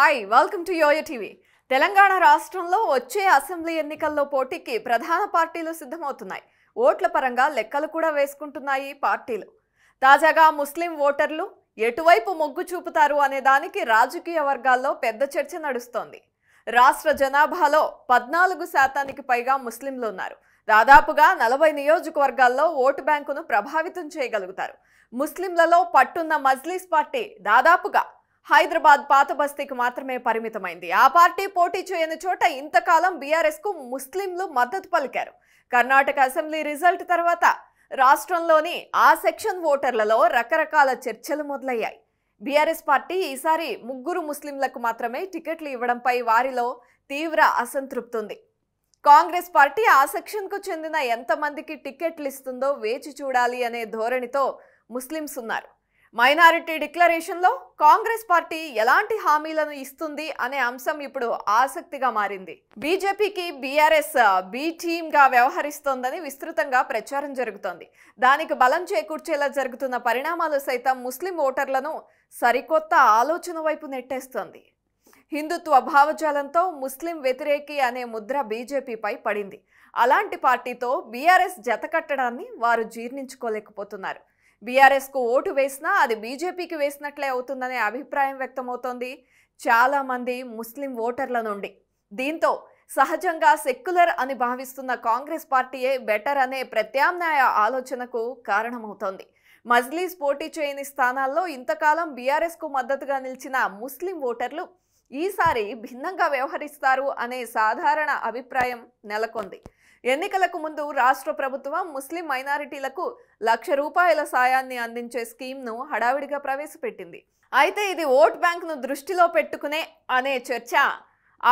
hi welcome to Yoyo TV Telangana రాష్ట్రంలో వచ్చే assembly ఎన్నికల్లో పోటీకి ప్రధాన పార్టీలు సిద్ధమవుతున్నాయి ఓట్ల పరంగా లెక్కలు కూడా వేసుకుంటున్నాయి పార్టీలు తాజాగా ముస్లిం ఓటర్లు ఎటువైపు మొగ్గు చూపుతారు అనే దానికి రాజకీయ వర్గాల్లో పెద్ద చర్చ నడుస్తోంది రాష్ట్ర జనాభాలో పద్నాలుగు శాతానికి పైగా ముస్లింలు ఉన్నారు దాదాపుగా నలభై నియోజకవర్గాల్లో ఓటు బ్యాంకును ప్రభావితం చేయగలుగుతారు ముస్లింలలో పట్టున్న మజ్లీస్ పార్టీ దాదాపుగా హైదరాబాద్ పాత బస్తీకి మాత్రమే పరిమితమైంది ఆ పార్టీ పోటీ చేయని చోట ఇంతకాలం బీఆర్ఎస్కు ముస్లింలు మద్దతు పలికారు కర్ణాటక అసెంబ్లీ రిజల్ట్ తర్వాత రాష్ట్రంలోని ఆ సెక్షన్ ఓటర్లలో రకరకాల చర్చలు మొదలయ్యాయి బీఆర్ఎస్ పార్టీ ఈసారి ముగ్గురు ముస్లింలకు మాత్రమే టికెట్లు ఇవ్వడంపై వారిలో తీవ్ర అసంతృప్తి ఉంది కాంగ్రెస్ పార్టీ ఆ సెక్షన్కు చెందిన ఎంతమందికి టికెట్లు ఇస్తుందో వేచి చూడాలి అనే ధోరణితో ముస్లింస్ ఉన్నారు మైనారిటీ డిక్లరేషన్లో కాంగ్రెస్ పార్టీ ఎలాంటి హామీలను ఇస్తుంది అనే అంశం ఇప్పుడు ఆసక్తిగా మారింది బీజేపీకి బీఆర్ఎస్ బీ గా వ్యవహరిస్తోందని విస్తృతంగా ప్రచారం జరుగుతోంది దానికి బలం చేకూర్చేలా జరుగుతున్న పరిణామాలు సైతం ముస్లిం ఓటర్లను సరికొత్త ఆలోచన వైపు నెట్టేస్తోంది హిందుత్వ భావజాలంతో ముస్లిం వ్యతిరేకి అనే ముద్ర బీజేపీపై పడింది అలాంటి పార్టీతో బీఆర్ఎస్ జతకట్టడాన్ని వారు జీర్ణించుకోలేకపోతున్నారు బీఆర్ఎస్కు ఓటు వేసినా అది బీజేపీకి వేసినట్లే అవుతుందనే అభిప్రాయం వ్యక్తమవుతోంది చాలామంది ముస్లిం ఓటర్ల నుండి దీంతో సహజంగా సెక్యులర్ అని భావిస్తున్న కాంగ్రెస్ పార్టీయే బెటర్ అనే ప్రత్యామ్నాయ ఆలోచనకు కారణమవుతోంది మజ్లీస్ పోటీ చేయని స్థానాల్లో ఇంతకాలం కు మద్దతుగా నిలిచిన ముస్లిం ఓటర్లు ఈసారి భిన్నంగా వ్యవహరిస్తారు అనే సాధారణ అభిప్రాయం నెలకొంది ఎన్నికలకు ముందు రాష్ట్ర ప్రభుత్వం ముస్లిం మైనారిటీలకు లక్ష రూపాయల సాయాన్ని అందించే స్కీమ్ను హడావిడిగా ప్రవేశపెట్టింది అయితే ఇది ఓట్ బ్యాంక్ను దృష్టిలో పెట్టుకునే అనే చర్చ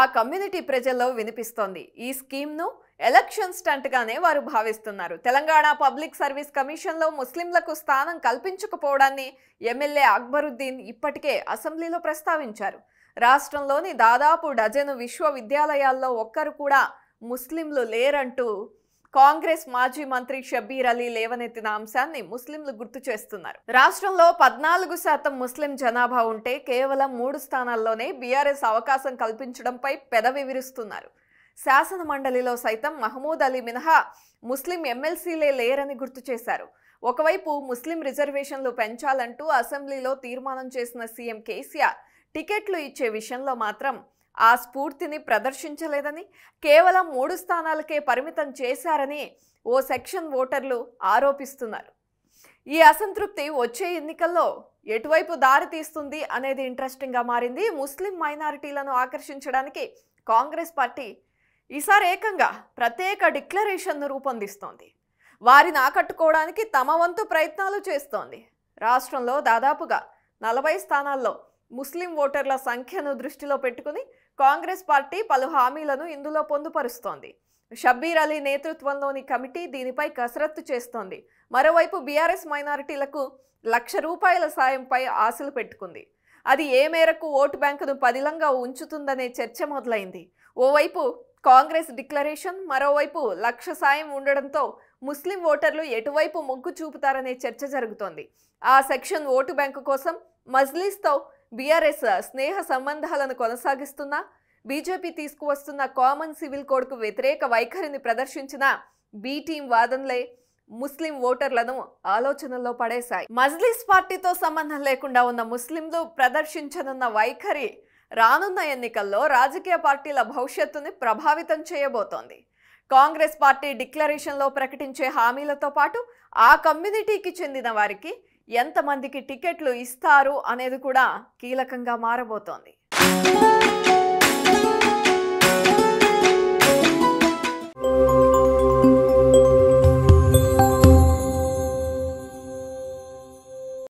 ఆ కమ్యూనిటీ ప్రజల్లో వినిపిస్తోంది ఈ స్కీమ్ను ఎలక్షన్ స్టంట్గానే వారు భావిస్తున్నారు తెలంగాణ పబ్లిక్ సర్వీస్ కమిషన్లో ముస్లింలకు స్థానం కల్పించకపోవడాన్ని ఎమ్మెల్యే అక్బరుద్దీన్ ఇప్పటికే అసెంబ్లీలో ప్రస్తావించారు రాష్ట్రంలోని దాదాపు డజను విశ్వవిద్యాలయాల్లో ఒక్కరు కూడా ముస్లింలు లేరంటూ కాంగ్రెస్ మాజీ మంత్రి షబీర్ అలీ లేవనెత్తిన అంశాన్ని ముస్లింలు గుర్తు చేస్తున్నారు రాష్ట్రంలో పద్నాలుగు శాతం ముస్లిం జనాభా ఉంటే కేవలం మూడు స్థానాల్లోనే బీఆర్ఎస్ అవకాశం కల్పించడంపై పెదవి విరుస్తున్నారు శాసన మండలిలో సైతం మహమూద్ అలీ మినహా ముస్లిం ఎమ్మెల్సీలే లేరని గుర్తు చేశారు ఒకవైపు ముస్లిం రిజర్వేషన్లు పెంచాలంటూ అసెంబ్లీలో తీర్మానం చేసిన సీఎం కేసీఆర్ టికెట్లు ఇచ్చే విషయంలో మాత్రం ఆ స్ఫూర్తిని ప్రదర్శించలేదని కేవలం మూడు స్థానాలకే పరిమితం చేశారని ఓ సెక్షన్ ఓటర్లు ఆరోపిస్తున్నారు ఈ అసంతృప్తి వచ్చే ఎన్నికల్లో ఎటువైపు దారి తీస్తుంది అనేది ఇంట్రెస్టింగ్గా మారింది ముస్లిం మైనారిటీలను ఆకర్షించడానికి కాంగ్రెస్ పార్టీ ఈసారి ఏకంగా ప్రత్యేక డిక్లరేషన్ను రూపొందిస్తోంది వారిని ఆకట్టుకోవడానికి తమ వంతు ప్రయత్నాలు చేస్తోంది రాష్ట్రంలో దాదాపుగా నలభై స్థానాల్లో ముస్లిం ఓటర్ల సంఖ్యను దృష్టిలో పెట్టుకుని కాంగ్రెస్ పార్టీ పలు హామీలను ఇందులో పొందుపరుస్తోంది షబ్బీర్ అలీ నేతృత్వంలోని కమిటీ దీనిపై కసరత్తు చేస్తోంది మరోవైపు బీఆర్ఎస్ మైనారిటీలకు లక్ష రూపాయల సాయంపై ఆశలు పెట్టుకుంది అది ఏ మేరకు ఓటు బ్యాంకును పదిలంగా ఉంచుతుందనే చర్చ మొదలైంది ఓవైపు కాంగ్రెస్ డిక్లరేషన్ మరోవైపు లక్ష సాయం ఉండడంతో ముస్లిం ఓటర్లు ఎటువైపు మొగ్గు చూపుతారనే చర్చ జరుగుతోంది ఆ సెక్షన్ ఓటు బ్యాంకు కోసం మజ్లీస్తో బీఆర్ఎస్ స్నేహ సంబంధాలను కొనసాగిస్తున్నా బీజేపీ తీసుకువస్తున్న కామన్ సివిల్ కోడ్కు వ్యతిరేక వైఖరిని ప్రదర్శించిన బీటీం వాదనలే ముస్లిం ఓటర్లను ఆలోచనల్లో పడేశాయి మజ్లిస్ పార్టీతో సంబంధం లేకుండా ఉన్న ముస్లింలు ప్రదర్శించనున్న వైఖరి రానున్న ఎన్నికల్లో రాజకీయ పార్టీల భవిష్యత్తుని ప్రభావితం చేయబోతోంది కాంగ్రెస్ పార్టీ డిక్లరేషన్లో ప్రకటించే హామీలతో పాటు ఆ కమ్యూనిటీకి చెందిన వారికి ఎంతమందికి టికెట్లు ఇస్తారు అనేది కూడా కీలకంగా మారబోతోంది